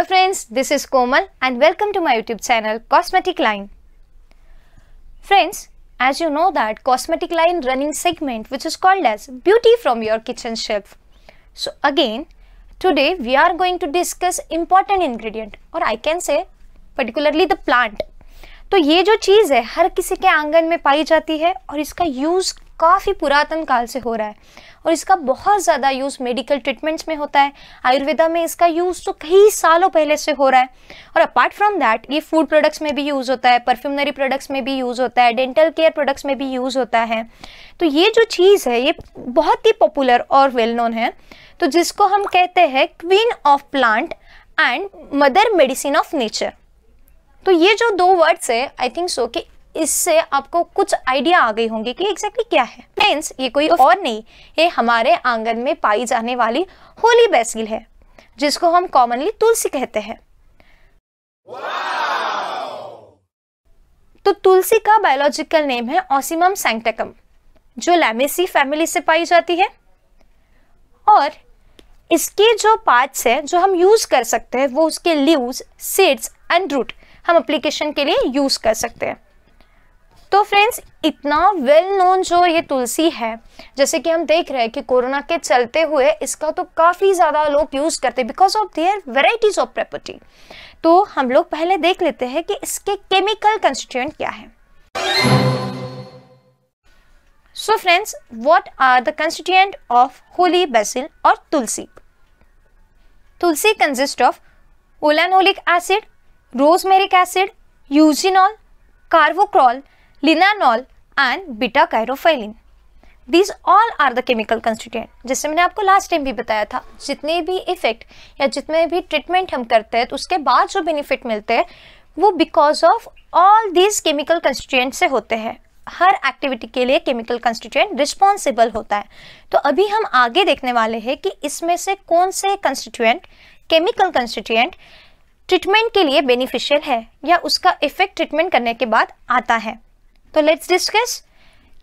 Hello friends this is Komal and welcome to my YouTube channel cosmetic line friends as you know that cosmetic line running segment which is called as beauty from your kitchen shelf so again today we are going to discuss important ingredient और I can say particularly the plant तो ये जो चीज़ है हर किसी के आंगन में पाई जाती है और इसका यूज़ काफ़ी पुरातन काल से हो रहा है और इसका बहुत ज़्यादा यूज़ मेडिकल ट्रीटमेंट्स में होता है आयुर्वेदा में इसका यूज़ तो कई सालों पहले से हो रहा है और अपार्ट फ्रॉम दैट ये फूड प्रोडक्ट्स में भी यूज़ होता है परफ्यूमरी प्रोडक्ट्स में भी यूज़ होता है डेंटल केयर प्रोडक्ट्स में भी यूज़ होता है तो ये जो चीज़ है ये बहुत ही पॉपुलर और वेल नोन है तो जिसको हम कहते हैं queen of plant and mother medicine of nature तो ये जो दो वर्ड्स है आई थिंक सो कि इससे आपको कुछ आइडिया आ गई होंगे कि एग्जैक्टली क्या है फ्रेंड्स ये कोई और नहीं ये हमारे आंगन में पाई जाने वाली होली बैसिल है जिसको हम कॉमनली तुलसी कहते हैं तो तुलसी का बायोलॉजिकल नेम है ऑसिमम सैंक्टेकम जो लैमेसी फैमिली से पाई जाती है और इसके जो पार्ट्स हैं जो हम यूज़ कर सकते हैं वो उसके लीव्स सीड्स एंड रूट हम अप्लीकेशन के लिए यूज़ कर सकते हैं फ्रेंड्स इतना वेल नोन जो ये तुलसी है जैसे कि हम देख रहे हैं कि कोरोना के चलते हुए इसका तो काफ़ी ज़्यादा लोग यूज़ करते because of their varieties of property तो हम लोग पहले देख लेते हैं कि इसके केमिकल कंस्टिट्यूंट क्या है so friends what are the constituent of holy basil और tulsi tulsi consist of oleanolic acid rosmarinic acid eugenol carvacrol linalool and beta caryophyllene these all are the chemical constituent जैसे मैंने आपको लास्ट टाइम भी बताया था जितने भी इफेक्ट या जितने भी ट्रीटमेंट हम करते हैं तो उसके बाद जो बेनिफिट मिलते हैं वो because of all these chemical constituent से होते हैं हर एक्टिविटी के लिए केमिकल कंस्टिट्यूंट रिस्पॉन्सिबल होता है तो अभी हम आगे देखने वाले हैं कि इसमें से कौन से कंस्टिट्यूंट केमिकल कंस्टिट्यूंट ट्रीटमेंट के लिए बेनिफिशियल है या उसका इफेक्ट ट्रीटमेंट करने के बाद आता है तो लेट्स डिस्कस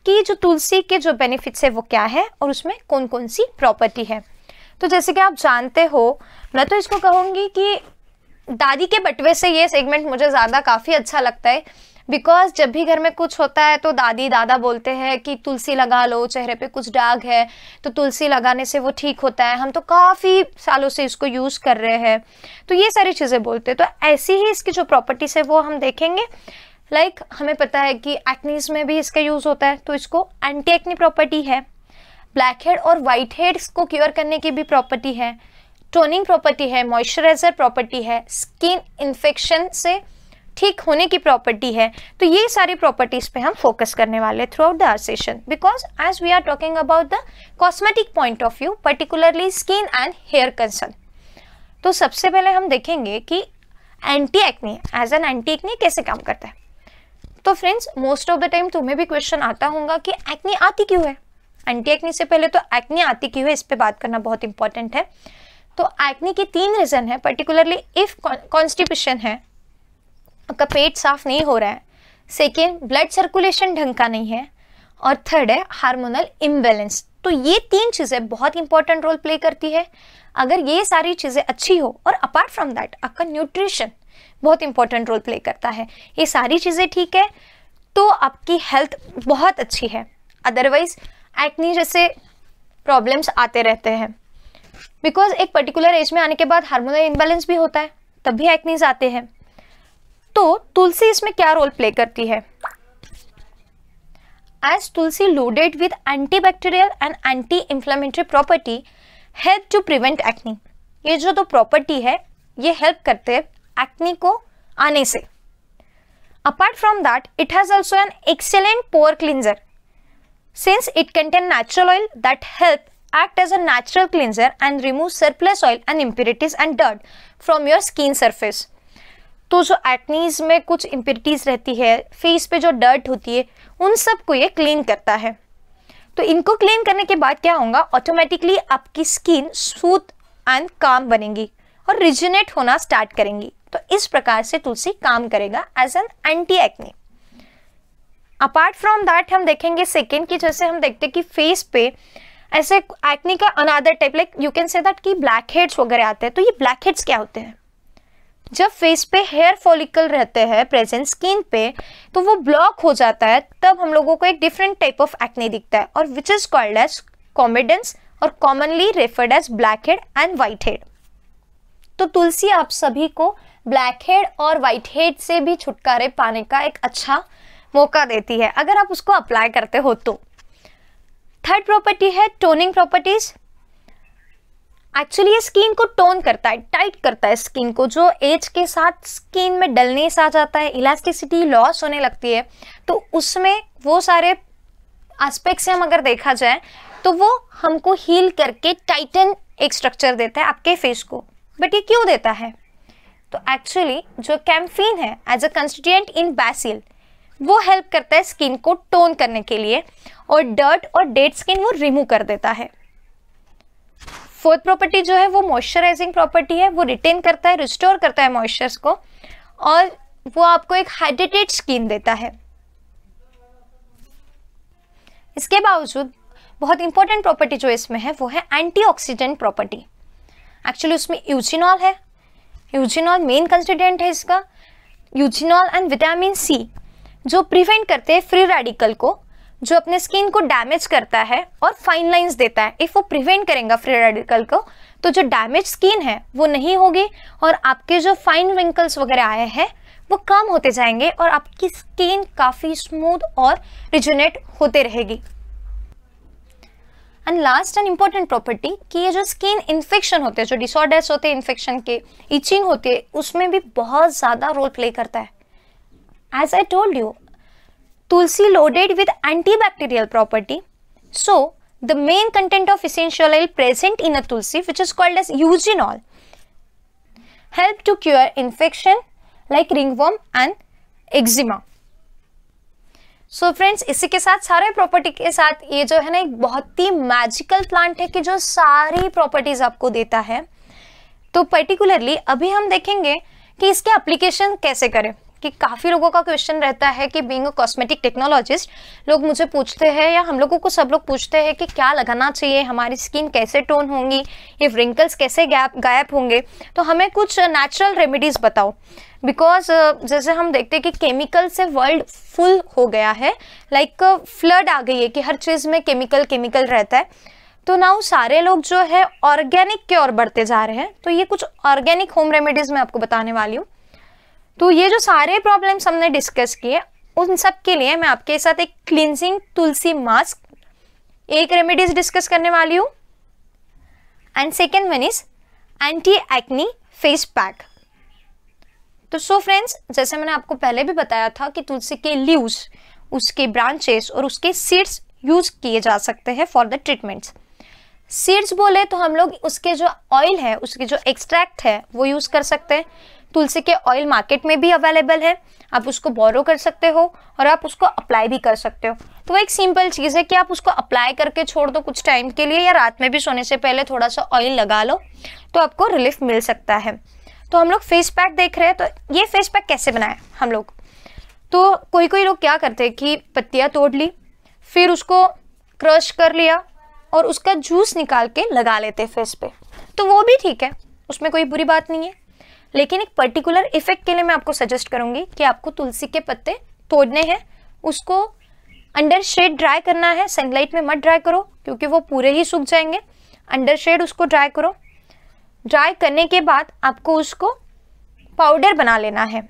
कि जो तुलसी के जो बेनिफिट्स है वो क्या है और उसमें कौन कौन सी प्रॉपर्टी है तो जैसे कि आप जानते हो मैं तो इसको कहूँगी कि दादी के बटवे से ये सेगमेंट मुझे ज़्यादा काफ़ी अच्छा लगता है बिकॉज जब भी घर में कुछ होता है तो दादी दादा बोलते हैं कि तुलसी लगा लो चेहरे पे कुछ डाग है तो तुलसी लगाने से वो ठीक होता है हम तो काफ़ी सालों से इसको यूज़ कर रहे हैं तो ये सारी चीज़ें बोलते हैं तो ऐसी ही इसकी जो प्रॉपर्टीज़ है वो हम देखेंगे लाइक like, हमें पता है कि एक्नीज में भी इसका यूज़ होता है तो इसको एंटी एक्नी प्रॉपर्टी है ब्लैक हेड और वाइट हेड्स को क्योर करने की भी प्रॉपर्टी है टोनिंग प्रॉपर्टी है मॉइस्चराइजर प्रॉपर्टी है स्किन इन्फेक्शन से ठीक होने की प्रॉपर्टी है तो ये सारी प्रॉपर्टीज़ पे हम फोकस करने वाले throughout the our session because as we are talking about the cosmetic point of view particularly skin and hair concern तो सबसे पहले हम देखेंगे कि anti acne as an anti acne कैसे काम करता है तो friends most of the time तुम्हें भी क्वेश्चन आता होगा कि एक्ने आती क्यों है एंटी एक्नी से पहले तो एक्नी आती क्यों है इस पर बात करना बहुत इंपॉर्टेंट है तो एक्नी के तीन रीज़न है पर्टिकुलरली इफ़ कॉन्स्टिपेशन है आपका पेट साफ नहीं हो रहा है सेकेंड ब्लड सर्कुलेशन ढंग का नहीं है और थर्ड है हार्मोनल इम्बेलेंस तो ये तीन चीज़ें बहुत इंपॉर्टेंट रोल प्ले करती है अगर ये सारी चीज़ें अच्छी हो और अपार्ट फ्रॉम दैट आपका न्यूट्रिशन बहुत इंपॉर्टेंट रोल प्ले करता है ये सारी चीज़ें ठीक है तो आपकी हेल्थ बहुत अच्छी है अदरवाइज एक्नी जैसे प्रॉब्लम्स आते रहते हैं बिकॉज एक पर्टिकुलर एज में आने के बाद हार्मोनल इम्बेलेंस भी होता है तब भी एक्नीज आते हैं तो तुलसी इसमें क्या रोल प्ले करती है as tulsi loaded with anti bacterial and anti inflammatory property help to prevent acne ये जो दो प्रॉपर्टी है ये हेल्प करते हैं एक्नी को आने से apart from that it has also an excellent pore cleanser since it contain natural oil that help act as a natural cleanser and remove surplus oil and impurities and dirt from your skin surface तो जो acnes में कुछ impurities रहती है face पे जो dirt होती है उन सब को ये क्लीन करता है तो इनको क्लीन करने के बाद क्या होगा ऑटोमेटिकली आपकी स्किन स्मूथ एंड काम बनेगी और रिजनेट होना स्टार्ट करेंगी तो इस प्रकार से तुलसी काम करेगा as an anti acne apart from that हम देखेंगे सेकेंड की जैसे हम देखते कि फेस पे ऐसे एक्ने का another type like you can say that कि ब्लैक हेड्स वगैरह आते हैं तो ये ब्लैक हेड्स क्या होते हैं जब फेस पे हेयर फॉलिकल रहते हैं प्रेजेंट स्किन पे तो वो ब्लॉक हो जाता है तब हम लोगों को एक डिफरेंट टाइप ऑफ एक्ने दिखता है और which is called as comedones और commonly referred as black head and white head तो तुलसी आप सभी को ब्लैक हेड और वाइट हेड से भी छुटकारे पाने का एक अच्छा मौका देती है अगर आप उसको अप्लाई करते हो तो थर्ड प्रॉपर्टी है टोनिंग प्रॉपर्टीज एक्चुअली ये स्किन को टोन करता है टाइट करता है स्किन को जो एज के साथ स्किन में डलनेस आ जाता है इलास्टिसिटी लॉस होने लगती है तो उसमें वो सारे एस्पेक्ट से हम अगर देखा जाए तो वो हमको हील करके टाइटन एक स्ट्रक्चर देता है आपके फेस को बट ये क्यों देता है तो एक्चुअली जो कैम्फीन है एज अ कंस्टिट्यूएंट इन बैसिल वो हेल्प करता है स्किन को टोन करने के लिए और डर्ट और डेड स्किन वो रिमूव कर देता है फोर्थ प्रॉपर्टी जो है वो मॉइस्चराइजिंग प्रॉपर्टी है वो रिटेन करता है रिस्टोर करता है मॉइस्चर्स को और वो आपको एक हाइड्रेटेड स्किन देता है इसके बावजूद बहुत इंपॉर्टेंट प्रॉपर्टी जो इसमें है वो है एंटीऑक्सीडेंट प्रॉपर्टी एक्चुअली उसमें यूचिनॉल है यूजिनॉल मेन कंस्टिडेंट है इसका यूजिनॉल एंड विटामिन सी जो प्रिवेंट करते हैं फ्री रेडिकल को जो अपने स्किन को डैमेज करता है और फाइन लाइंस देता है इफ़ वो प्रिवेंट करेगा फ्री रेडिकल को तो जो डैमेज स्किन है वो नहीं होगी और आपके जो फाइन रिंकल्स वगैरह आए हैं वो कम होते जाएंगे और आपकी स्किन काफ़ी स्मूथ और रिजुनेट होते रहेगी and last and important property कि ये जो स्किन इन्फेक्शन होते हैं जो डिसऑर्डर्स होते हैं इन्फेक्शन के इचिंग होते हैं उसमें भी बहुत ज़्यादा रोल प्ले करता है as I told you tulsi loaded with anti bacterial property so the main content of essential oil present in a tulsi which is called as use in all help to cure infection like ringworm and eczema so so friends इसी के साथ सारे property के साथ ये जो है ना एक बहुत ही मैजिकल प्लांट है कि जो सारी प्रॉपर्टीज आपको देता है तो पर्टिकुलरली अभी हम देखेंगे कि इसके एप्लीकेशन कैसे करें कि काफ़ी लोगों का क्वेश्चन रहता है कि बींग कॉस्मेटिक टेक्नोलॉजिस्ट लोग मुझे पूछते हैं या हम लोगों को सब लोग पूछते हैं कि क्या लगाना चाहिए हमारी स्किन कैसे टोन होंगी ये रिंकल्स कैसे गैप गायब होंगे तो हमें कुछ नेचुरल रेमेडीज़ बताओ बिकॉज जैसे हम देखते हैं कि केमिकल से वर्ल्ड फुल हो गया है लाइक like, फ्लड आ गई है कि हर चीज़ में केमिकल केमिकल रहता है तो नाउ सारे लोग जो है ऑर्गेनिक की ओर बढ़ते जा रहे हैं तो ये कुछ ऑर्गेनिक होम रेमेडीज़ मैं आपको बताने वाली हूँ तो ये जो सारे प्रॉब्लम्स हमने डिस्कस किए उन सब के लिए मैं आपके साथ एक क्लिनजिंग तुलसी मास्क एक रेमेडीज डिस्कस करने वाली हूँ and second one is anti acne face pack तो सो फ्रेंड्स जैसे मैंने आपको पहले भी बताया था कि तुलसी के लीव्स उसके ब्रांचेस और उसके सीड्स यूज किए जा सकते हैं फॉर द ट्रीटमेंट्स सीड्स बोले तो हम लोग उसके जो ऑयल है उसके जो एक्सट्रैक्ट है वो यूज़ कर सकते हैं तुलसी के ऑयल मार्केट में भी अवेलेबल है आप उसको बोरो कर सकते हो और आप उसको अप्लाई भी कर सकते हो तो वो एक सिंपल चीज़ है कि आप उसको अप्लाई करके छोड़ दो कुछ टाइम के लिए या रात में भी सोने से पहले थोड़ा सा ऑयल लगा लो तो आपको रिलीफ मिल सकता है तो हम लोग फेस पैक देख रहे हैं तो ये फेस पैक कैसे बनाए हम लोग तो कोई कोई लोग क्या करते हैं कि पत्तियाँ तोड़ ली फिर उसको क्रश कर लिया और उसका जूस निकाल के लगा लेते फेस पे तो वो भी ठीक है उसमें कोई बुरी बात नहीं है लेकिन एक पर्टिकुलर इफेक्ट के लिए मैं आपको सजेस्ट करूँगी कि आपको तुलसी के पत्ते तोड़ने हैं उसको अंडर शेड ड्राई करना है सनलाइट में मत ड्राई करो क्योंकि वो पूरे ही सूख जाएंगे अंडर शेड उसको ड्राई करो ड्राई करने के बाद आपको उसको पाउडर बना लेना है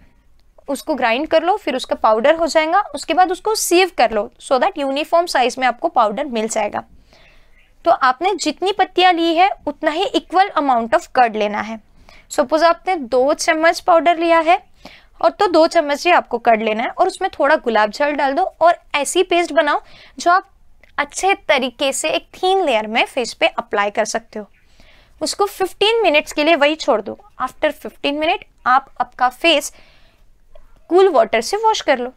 उसको ग्राइंड कर लो फिर उसका पाउडर हो जाएगा उसके बाद उसको सीव कर लो सो दैट यूनिफॉर्म साइज में आपको पाउडर मिल जाएगा तो आपने जितनी पत्तियाँ ली है उतना ही इक्वल अमाउंट ऑफ कर्ड लेना है सपोज आपने दो चम्मच पाउडर लिया है और तो दो चम्मच ही आपको कर लेना है और उसमें थोड़ा गुलाब जल डाल दो और ऐसी पेस्ट बनाओ जो आप अच्छे तरीके से एक थीन लेयर में फेस पे अप्लाई कर सकते हो उसको 15 मिनट्स के लिए वही छोड़ दो आफ्टर 15 मिनट आप आपका फेस कूल वाटर से वॉश कर लो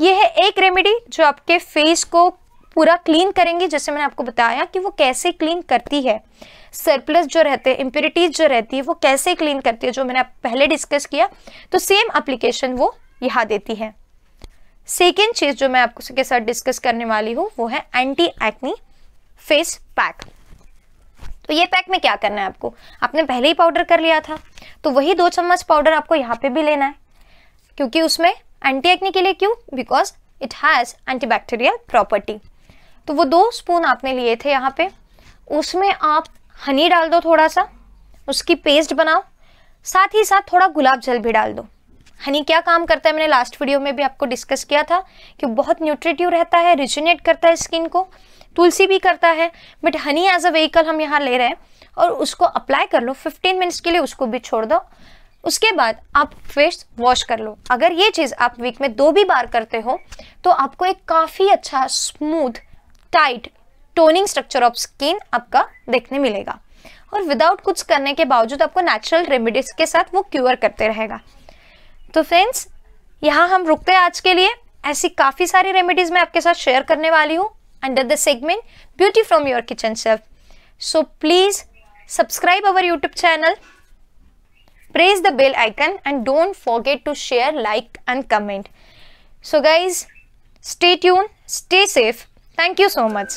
ये है एक रेमेडी जो आपके फेस को पूरा क्लीन करेंगे जैसे मैंने आपको बताया कि वो कैसे क्लीन करती है सरप्लस जो रहते हैं इम्प्योरिटीज जो रहती है वो कैसे क्लीन करती है जो मैंने पहले डिस्कस किया तो सेम अप्लीकेशन वो यहाँ देती है सेकेंड चीज़ जो मैं आपको के साथ डिस्कस करने वाली हूँ वो है एंटी एक्नी फेस पैक तो ये पैक में क्या करना है आपको आपने पहले ही पाउडर कर लिया था तो वही दो चम्मच पाउडर आपको यहाँ पे भी लेना है क्योंकि उसमें एंटी एक्नी के लिए क्यों because it has antibacterial property तो वो दो स्पून आपने लिए थे यहाँ पे उसमें आप हनी डाल दो थोड़ा सा उसकी पेस्ट बनाओ साथ ही साथ थोड़ा गुलाब जल भी डाल दो हनी क्या काम करता है मैंने लास्ट वीडियो में भी आपको डिस्कस किया था कि बहुत न्यूट्रिटिव रहता है रिजनेट करता है स्किन को तुलसी भी करता है but honey as a vehicle हम यहाँ ले रहे हैं और उसको अप्लाई कर लो 15 मिनट्स के लिए उसको भी छोड़ दो उसके बाद आप फेस वॉश कर लो अगर ये चीज़ आप वीक में दो भी बार करते हो तो आपको एक काफ़ी अच्छा smooth tight toning structure of skin आपका देखने मिलेगा और विदाउट कुछ करने के बावजूद आपको नेचुरल रेमेडीज के साथ वो क्योर करते रहेगा तो फ्रेंड्स यहाँ हम रुकते हैं आज के लिए ऐसी काफ़ी सारी रेमेडीज़ मैं आपके साथ शेयर करने वाली हूँ under the segment beauty from your kitchen self so please subscribe our YouTube channel press the bell icon and don't forget to share like and comment so guys stay tune stay safe Thank you so much.